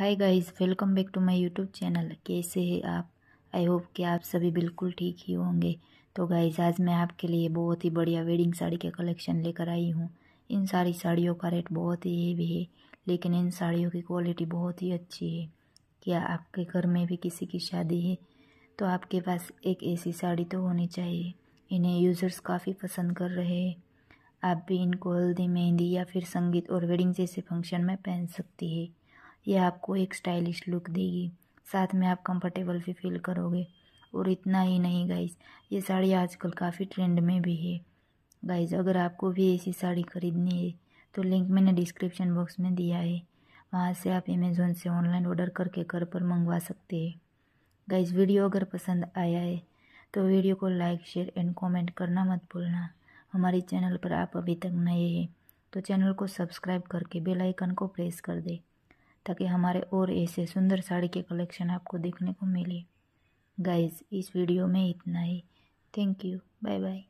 hi guys welcome back to my YouTube channel कैसे हैं आप आई होप कि आप सभी बिल्कुल ठीक ही होंगे तो गाइस आज मैं आपके लिए बहुत ही बढ़िया वेडिंग साड़ी के कलेक्शन लेकर आई हूँ इन सारी साड़ियों का रेट बहुत ही हेवी है लेकिन इन साड़ियों की क्वालिटी बहुत ही अच्छी है क्या आपके घर में भी किसी की शादी है तो आपके पास एक ऐसी साड़ी तो होनी चाहिए इन्हें यूज़र्स काफ़ी पसंद कर रहे हैं आप भी इनको हल्दी मेहंदी या फिर संगीत और वेडिंग जैसे फंक्शन में पहन सकती है यह आपको एक स्टाइलिश लुक देगी साथ में आप कंफर्टेबल भी फील करोगे और इतना ही नहीं गाइस ये साड़ी आजकल काफ़ी ट्रेंड में भी है गाइस अगर आपको भी ऐसी साड़ी ख़रीदनी है तो लिंक मैंने डिस्क्रिप्शन बॉक्स में दिया है वहाँ से आप अमेज़ोन से ऑनलाइन ऑर्डर करके घर पर मंगवा सकते हैं गाइस वीडियो अगर पसंद आया है तो वीडियो को लाइक शेयर एंड कॉमेंट करना मत भूलना हमारे चैनल पर आप अभी तक नए हैं तो चैनल को सब्सक्राइब करके बेलाइकन को प्रेस कर दें ताकि हमारे और ऐसे सुंदर साड़ी के कलेक्शन आपको देखने को मिले गाइज इस वीडियो में इतना ही थैंक यू बाय बाय